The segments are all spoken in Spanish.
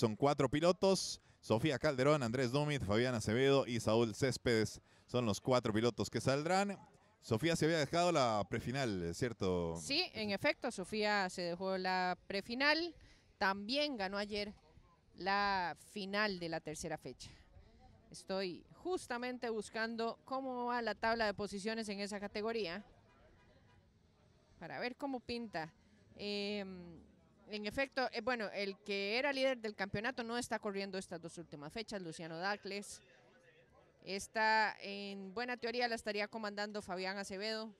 Son cuatro pilotos. Sofía Calderón, Andrés Dumit, Fabián Acevedo y Saúl Céspedes son los cuatro pilotos que saldrán. Sofía se había dejado la prefinal, ¿cierto? Sí, en efecto, Sofía se dejó la prefinal. También ganó ayer la final de la tercera fecha. Estoy justamente buscando cómo va la tabla de posiciones en esa categoría para ver cómo pinta. Em, en efecto, eh, bueno, el que era líder del campeonato no está corriendo estas dos últimas fechas, Luciano Dacles. está, en buena teoría, la estaría comandando Fabián Acevedo.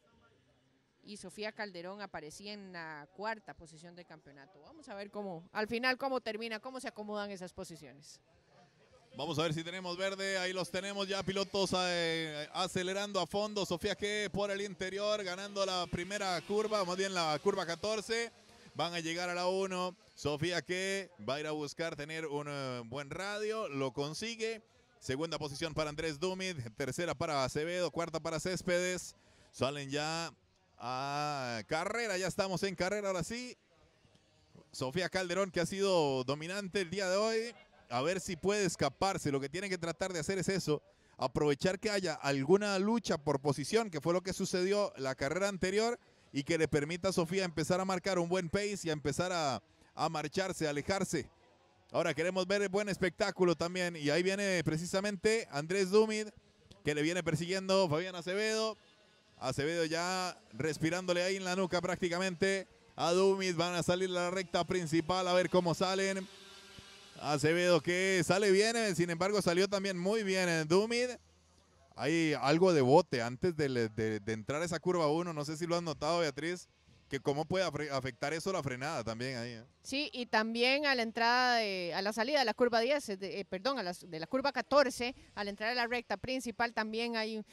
Y Sofía Calderón aparecía en la cuarta posición del campeonato. Vamos a ver cómo, al final, cómo termina, cómo se acomodan esas posiciones. Vamos a ver si tenemos verde. Ahí los tenemos ya pilotos eh, acelerando a fondo. Sofía que por el interior, ganando la primera curva, más bien la curva 14. Van a llegar a la 1. Sofía que va a ir a buscar tener un eh, buen radio. Lo consigue. Segunda posición para Andrés Dumit. Tercera para Acevedo. Cuarta para Céspedes. Salen ya a carrera. Ya estamos en carrera ahora sí. Sofía Calderón que ha sido dominante el día de hoy. A ver si puede escaparse. Lo que tiene que tratar de hacer es eso. Aprovechar que haya alguna lucha por posición, que fue lo que sucedió la carrera anterior y que le permita a Sofía empezar a marcar un buen pace y a empezar a, marcharse, a alejarse. Ahora queremos ver el buen espectáculo también. Y ahí viene precisamente Andrés Dumid, que le viene persiguiendo Fabián Acevedo. Acevedo ya respirándole ahí en la nuca prácticamente. A Dumid van a salir la recta principal a ver cómo salen. Acevedo que sale bien, eh, sin embargo salió también muy bien en eh, Dumid hay algo de bote antes de, entrar a esa curva 1. No sé si lo has notado, Beatriz, que cómo puede afectar eso la frenada también ahí. ¿eh? Sí, y también a la entrada, de, a la salida de la curva 10, eh, eh, perdón, a de la curva 14, al entrar a la recta principal también hay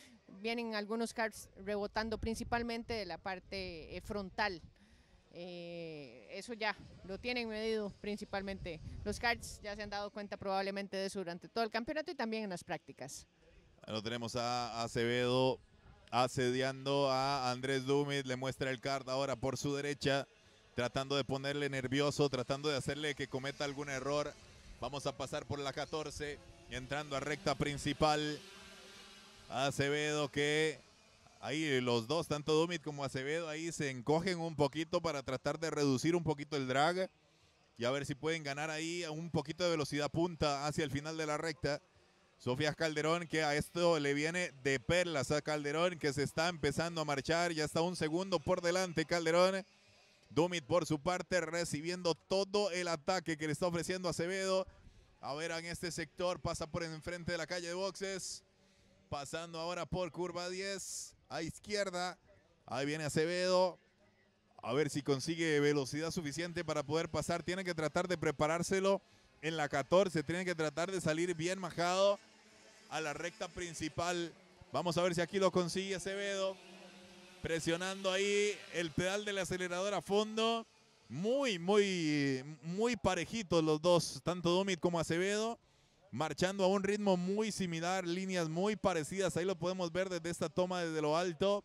vienen algunos cars rebotando principalmente de la parte frontal. eso ya lo tienen medido principalmente. Los cards ya se han dado cuenta probablemente de eso durante todo el campeonato y también en las prácticas. Lo tenemos a Acevedo asediando a Andrés Dumit, Le muestra el card ahora por su derecha. Tratando de ponerle nervioso, tratando de hacerle que cometa algún error. Vamos a pasar por la 14. Entrando a recta principal. Acevedo que ahí los dos, tanto Dumit como Acevedo, ahí se encogen un poquito para tratar de reducir un poquito el drag y a ver si pueden ganar ahí un poquito de velocidad punta hacia el final de la recta. Sofía Calderón, que a esto le viene de perlas a Calderón, que se está empezando a marchar, ya está un segundo por delante Calderón. Dumit por su parte recibiendo todo el ataque que le está ofreciendo Acevedo. A ver, en este sector pasa por enfrente de la calle de boxes. Pasando ahora por curva 10 a izquierda. Ahí viene Acevedo. A ver si consigue velocidad suficiente para poder pasar. Tiene que tratar de preparárselo en la 14. Tiene que tratar de salir bien majado a la recta principal. Vamos a ver si aquí lo consigue Acevedo. Presionando ahí el pedal del acelerador a fondo. Muy, muy, muy parejitos los dos, tanto Domit como Acevedo. Marchando a un ritmo muy similar, líneas muy parecidas. Ahí lo podemos ver desde esta toma desde lo alto.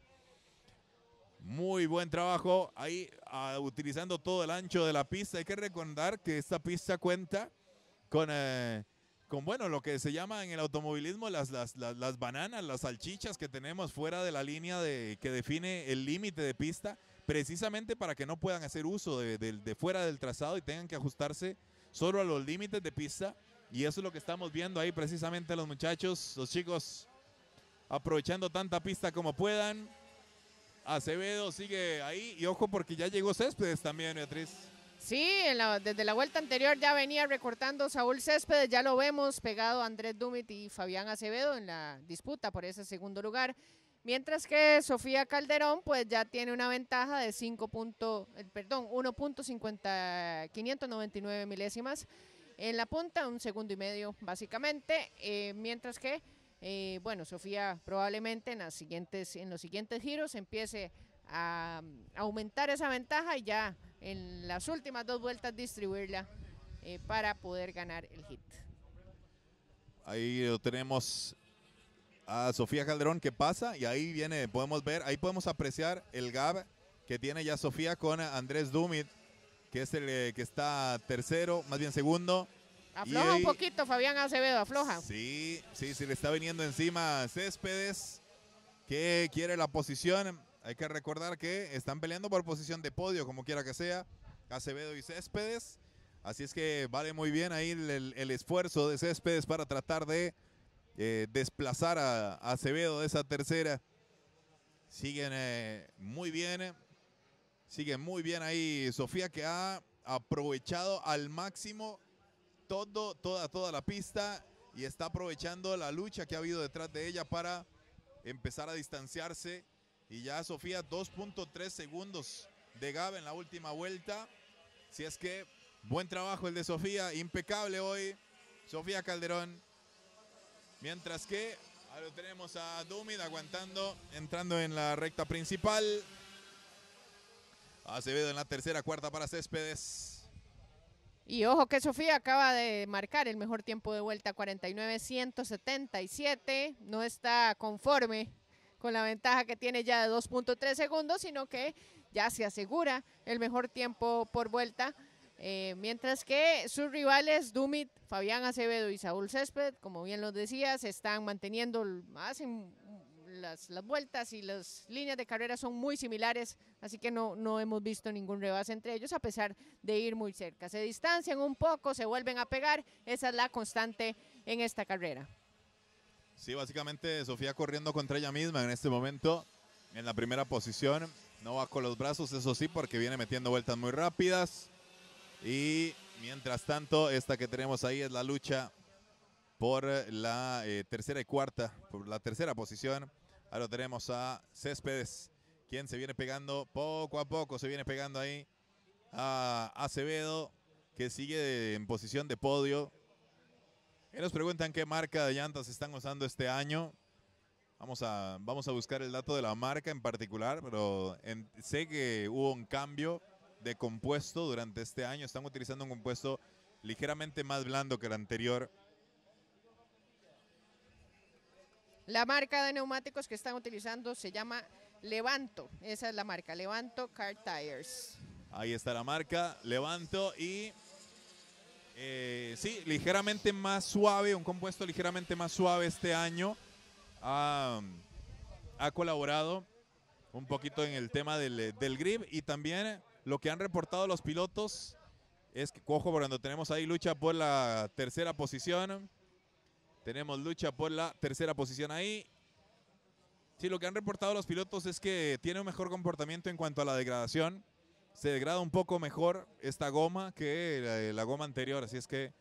Muy buen trabajo ahí ah, utilizando todo el ancho de la pista. Hay que recordar que esta pista cuenta con eh, con bueno, lo que se llama en el automovilismo las, las, bananas, las salchichas que tenemos fuera de la línea de, que define el límite de pista, precisamente para que no puedan hacer uso de, de, fuera del trazado y tengan que ajustarse solo a los límites de pista. Y eso es lo que estamos viendo ahí precisamente los muchachos, los chicos, aprovechando tanta pista como puedan. Acevedo sigue ahí y ojo porque ya llegó Céspedes también, Beatriz. Sí, desde la vuelta anterior ya venía recortando Saúl Céspedes, ya lo vemos pegado a Andrés Dumit y Fabián Acevedo en la disputa por ese segundo lugar. Mientras que Sofía Calderón pues ya tiene una ventaja de 5 punto, eh, perdón, 1.599 milésimas en la punta, un segundo y medio básicamente, eh, mientras que eh, bueno, Sofía probablemente en, las siguientes, en los siguientes giros empiece a mm, aumentar esa ventaja y ya en las últimas dos vueltas distribuirla eh, para poder ganar el hit. Ahí lo tenemos a Sofía Calderón que pasa y ahí viene, podemos ver, ahí podemos apreciar el gap que tiene ya Sofía con Andrés Dumit, que es el eh, que está tercero, más bien segundo. Afloja un poquito, Fabián Acevedo, afloja. Sí, sí, se le está viniendo encima Céspedes, que quiere la posición hay que recordar que están peleando por posición de podio, como quiera que sea, Acevedo y Céspedes. Así es que vale muy bien ahí el, esfuerzo de Céspedes para tratar de eh, desplazar a, Acevedo de esa tercera. Siguen eh, muy bien. Siguen muy bien ahí Sofía que ha aprovechado al máximo todo, toda, toda la pista y está aprovechando la lucha que ha habido detrás de ella para empezar a distanciarse y ya Sofía 2.3 segundos de gabe en la última vuelta. Si es que buen trabajo el de Sofía, impecable hoy. Sofía Calderón. Mientras que ahora tenemos a Dumid aguantando, entrando en la recta principal. Acevedo en la tercera, cuarta para Céspedes. Y ojo que Sofía acaba de marcar el mejor tiempo de vuelta, 49-177. No está conforme con la ventaja que tiene ya de 2.3 segundos, sino que ya se asegura el mejor tiempo por vuelta. Eh, mientras que sus rivales Dumit, Fabián Acevedo y Saúl Césped, como bien los decía, se están manteniendo, las, las, vueltas y las líneas de carrera son muy similares, así que no, no hemos visto ningún rebase entre ellos, a pesar de ir muy cerca. Se distancian un poco, se vuelven a pegar, esa es la constante en esta carrera. Sí, básicamente Sofía corriendo contra ella misma en este momento, en la primera posición. No va con los brazos, eso sí, porque viene metiendo vueltas muy rápidas. Y mientras tanto, esta que tenemos ahí es la lucha por la eh, tercera y cuarta, por la tercera posición. Ahora tenemos a Céspedes, quien se viene pegando poco a poco, se viene pegando ahí a Acevedo, que sigue en posición de podio nos preguntan qué marca de llantas están usando este año. Vamos a, vamos a buscar el dato de la marca en particular, pero sé que hubo un cambio de compuesto durante este año. Están utilizando un compuesto ligeramente más blando que el anterior. La marca de neumáticos que están utilizando se llama Levanto. Esa es la marca, Levanto Car Tires. Ahí está la marca, Levanto y eh, sí, ligeramente más suave, un compuesto ligeramente más suave este año. Ah, ha, colaborado un poquito en el tema eh, del, grip y también lo que han reportado los pilotos es que, cojo, cuando tenemos ahí lucha por la tercera posición. Tenemos lucha por la tercera posición ahí. Sí, lo que han reportado los pilotos es que tiene un mejor comportamiento en cuanto a la degradación se degrada un poco mejor esta goma que la, goma anterior, así es que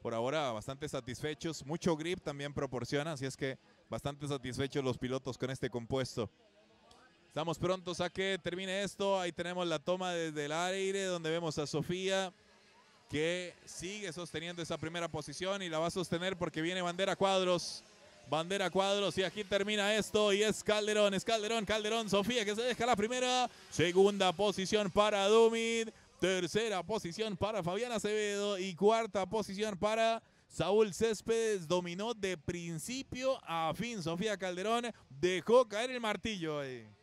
por ahora bastante satisfechos, mucho grip también proporciona, así es que bastante satisfechos los pilotos con este compuesto. Estamos prontos a que termine esto, ahí tenemos la toma desde el aire donde vemos a Sofía que sigue sosteniendo esa primera posición y la va a sostener porque viene bandera cuadros. Bandera cuadros y aquí termina esto y es Calderón, es Calderón, Calderón, Sofía que se deja la primera, segunda posición para Dumit, tercera posición para Fabián Acevedo y cuarta posición para Saúl Céspedes. Dominó de principio a fin Sofía Calderón, dejó caer el martillo. Eh.